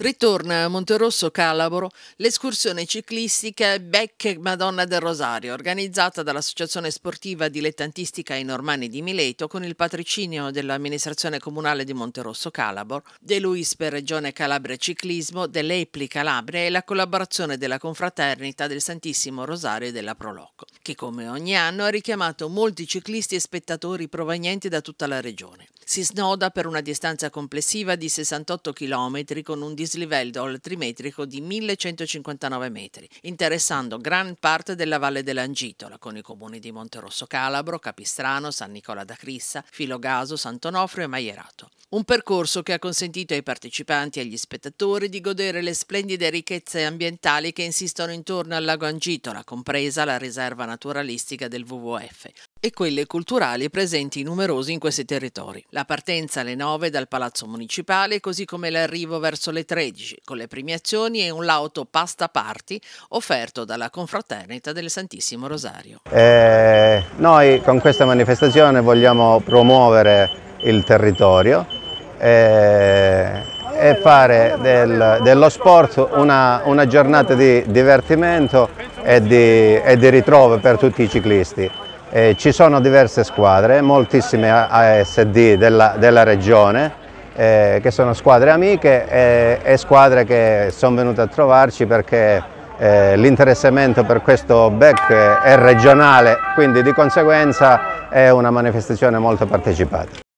Ritorna a Monterosso Calabro l'escursione ciclistica Bec Madonna del Rosario, organizzata dall'Associazione Sportiva Dilettantistica I Normanni di Mileto con il patricinio dell'amministrazione comunale di Monterosso Calabro, De Luis per Regione Calabria Ciclismo, dell'Epli Calabria e la collaborazione della Confraternita del Santissimo Rosario e della Proloco, che come ogni anno ha richiamato molti ciclisti e spettatori provenienti da tutta la regione. Si snoda per una distanza complessiva di 68 km con un disastro dislivello altrimetrico di 1159 metri, interessando gran parte della valle dell'Angitola con i comuni di Monterosso Calabro, Capistrano, San Nicola da Crissa, Filogaso, Sant'Onofrio e Maierato. Un percorso che ha consentito ai partecipanti e agli spettatori di godere le splendide ricchezze ambientali che insistono intorno al lago Angitola, compresa la riserva naturalistica del WWF, e quelle culturali presenti numerosi in questi territori. La partenza alle 9 dal Palazzo Municipale, così come l'arrivo verso le 13, con le premiazioni e un lauto pasta party offerto dalla Confraternita del Santissimo Rosario. Eh, noi con questa manifestazione vogliamo promuovere il territorio eh, e fare del, dello sport una, una, giornata di divertimento e di, e di, ritrovo per tutti i ciclisti. Eh, ci sono diverse squadre, moltissime ASD della, della regione, eh, che sono squadre amiche e, e squadre che sono venute a trovarci perché eh, l'interessamento per questo BEC è regionale, quindi di conseguenza è una manifestazione molto partecipata.